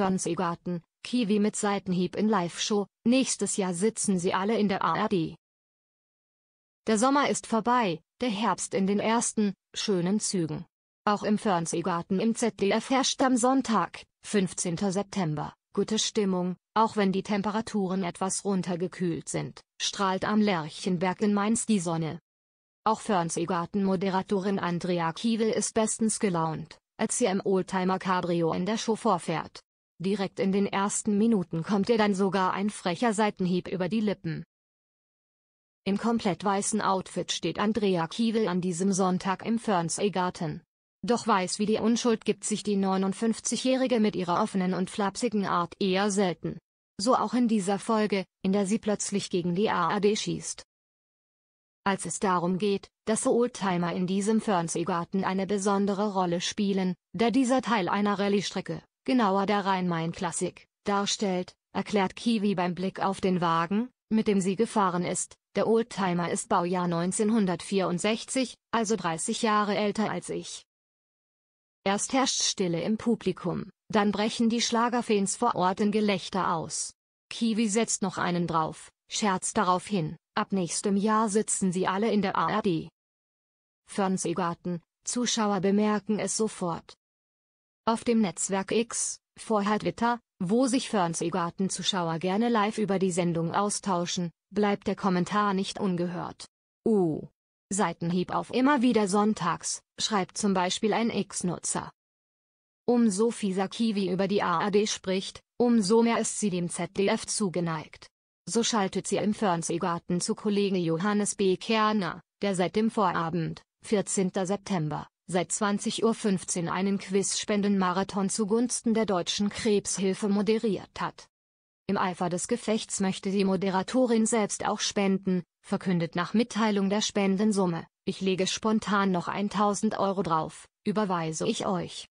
Fernsehgarten, Kiwi mit Seitenhieb in Live-Show, nächstes Jahr sitzen sie alle in der ARD. Der Sommer ist vorbei, der Herbst in den ersten, schönen Zügen. Auch im Fernsehgarten im ZDF herrscht am Sonntag, 15. September, gute Stimmung, auch wenn die Temperaturen etwas runtergekühlt sind, strahlt am Lerchenberg in Mainz die Sonne. Auch Fernsehgarten-Moderatorin Andrea Kiewel ist bestens gelaunt, als sie im Oldtimer Cabrio in der Show vorfährt. Direkt in den ersten Minuten kommt ihr dann sogar ein frecher Seitenhieb über die Lippen. Im komplett weißen Outfit steht Andrea Kiewel an diesem Sonntag im Fernsehgarten. Doch weiß wie die Unschuld gibt sich die 59-Jährige mit ihrer offenen und flapsigen Art eher selten. So auch in dieser Folge, in der sie plötzlich gegen die ARD schießt. Als es darum geht, dass Oldtimer in diesem Fernsehgarten eine besondere Rolle spielen, da dieser Teil einer Rallye-Strecke genauer der Rhein-Main-Klassik, darstellt, erklärt Kiwi beim Blick auf den Wagen, mit dem sie gefahren ist. Der Oldtimer ist Baujahr 1964, also 30 Jahre älter als ich. Erst herrscht Stille im Publikum, dann brechen die Schlagerfans vor Ort in Gelächter aus. Kiwi setzt noch einen drauf, scherzt darauf hin, ab nächstem Jahr sitzen sie alle in der ARD. Fernsehgarten, Zuschauer bemerken es sofort. Auf dem Netzwerk X, vorher Twitter, wo sich Fernsehgarten-Zuschauer gerne live über die Sendung austauschen, bleibt der Kommentar nicht ungehört. Uh. Seitenhieb auf immer wieder sonntags, schreibt zum Beispiel ein X-Nutzer. Umso fieser Kiwi über die ARD spricht, umso mehr ist sie dem ZDF zugeneigt. So schaltet sie im Fernsehgarten zu Kollege Johannes B. Kerner, der seit dem Vorabend, 14. September, seit 20.15 Uhr einen Quiz-Spenden-Marathon zugunsten der Deutschen Krebshilfe moderiert hat. Im Eifer des Gefechts möchte die Moderatorin selbst auch spenden, verkündet nach Mitteilung der Spendensumme, ich lege spontan noch 1000 Euro drauf, überweise ich euch.